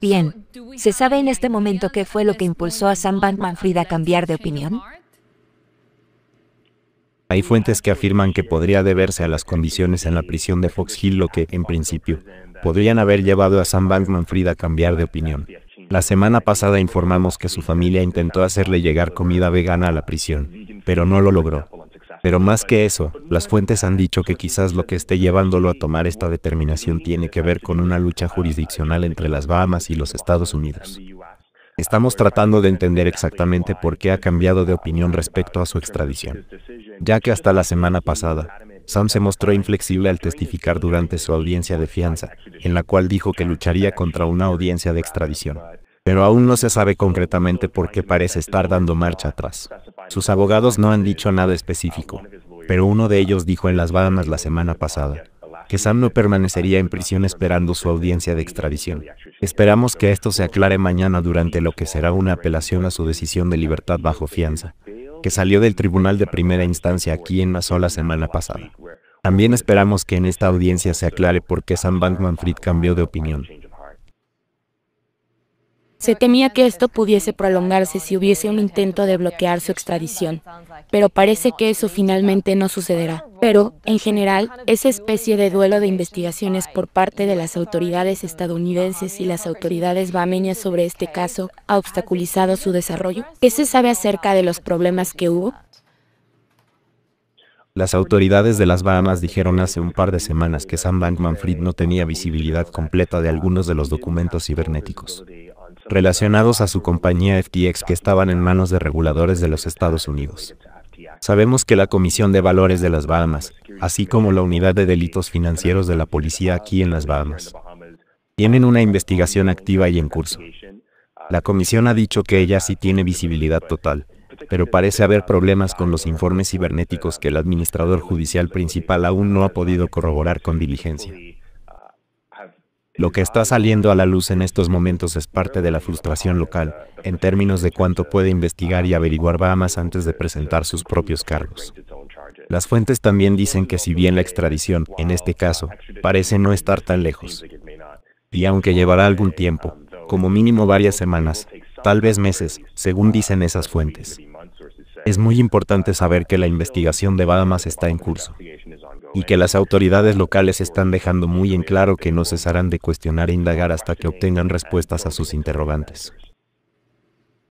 Bien, ¿se sabe en este momento qué fue lo que impulsó a Sam Bankman Fried a cambiar de opinión? Hay fuentes que afirman que podría deberse a las condiciones en la prisión de Fox Hill lo que, en principio, podrían haber llevado a Sam Bankman Fried a cambiar de opinión. La semana pasada informamos que su familia intentó hacerle llegar comida vegana a la prisión, pero no lo logró. Pero más que eso, las fuentes han dicho que quizás lo que esté llevándolo a tomar esta determinación tiene que ver con una lucha jurisdiccional entre las Bahamas y los Estados Unidos. Estamos tratando de entender exactamente por qué ha cambiado de opinión respecto a su extradición, ya que hasta la semana pasada, Sam se mostró inflexible al testificar durante su audiencia de fianza, en la cual dijo que lucharía contra una audiencia de extradición pero aún no se sabe concretamente por qué parece estar dando marcha atrás. Sus abogados no han dicho nada específico, pero uno de ellos dijo en las Bahamas la semana pasada que Sam no permanecería en prisión esperando su audiencia de extradición. Esperamos que esto se aclare mañana durante lo que será una apelación a su decisión de libertad bajo fianza, que salió del tribunal de primera instancia aquí en una sola semana pasada. También esperamos que en esta audiencia se aclare por qué Sam Bankman Fried cambió de opinión. Se temía que esto pudiese prolongarse si hubiese un intento de bloquear su extradición, pero parece que eso finalmente no sucederá. Pero, en general, esa especie de duelo de investigaciones por parte de las autoridades estadounidenses y las autoridades bahameñas sobre este caso ha obstaculizado su desarrollo. ¿Qué se sabe acerca de los problemas que hubo? Las autoridades de las Bahamas dijeron hace un par de semanas que Sam Bankman-Fried no tenía visibilidad completa de algunos de los documentos cibernéticos relacionados a su compañía FTX que estaban en manos de reguladores de los Estados Unidos. Sabemos que la Comisión de Valores de las Bahamas, así como la Unidad de Delitos Financieros de la Policía aquí en las Bahamas, tienen una investigación activa y en curso. La comisión ha dicho que ella sí tiene visibilidad total, pero parece haber problemas con los informes cibernéticos que el administrador judicial principal aún no ha podido corroborar con diligencia. Lo que está saliendo a la luz en estos momentos es parte de la frustración local, en términos de cuánto puede investigar y averiguar Bahamas antes de presentar sus propios cargos. Las fuentes también dicen que si bien la extradición, en este caso, parece no estar tan lejos, y aunque llevará algún tiempo, como mínimo varias semanas, tal vez meses, según dicen esas fuentes. Es muy importante saber que la investigación de Bahamas está en curso y que las autoridades locales están dejando muy en claro que no cesarán de cuestionar e indagar hasta que obtengan respuestas a sus interrogantes.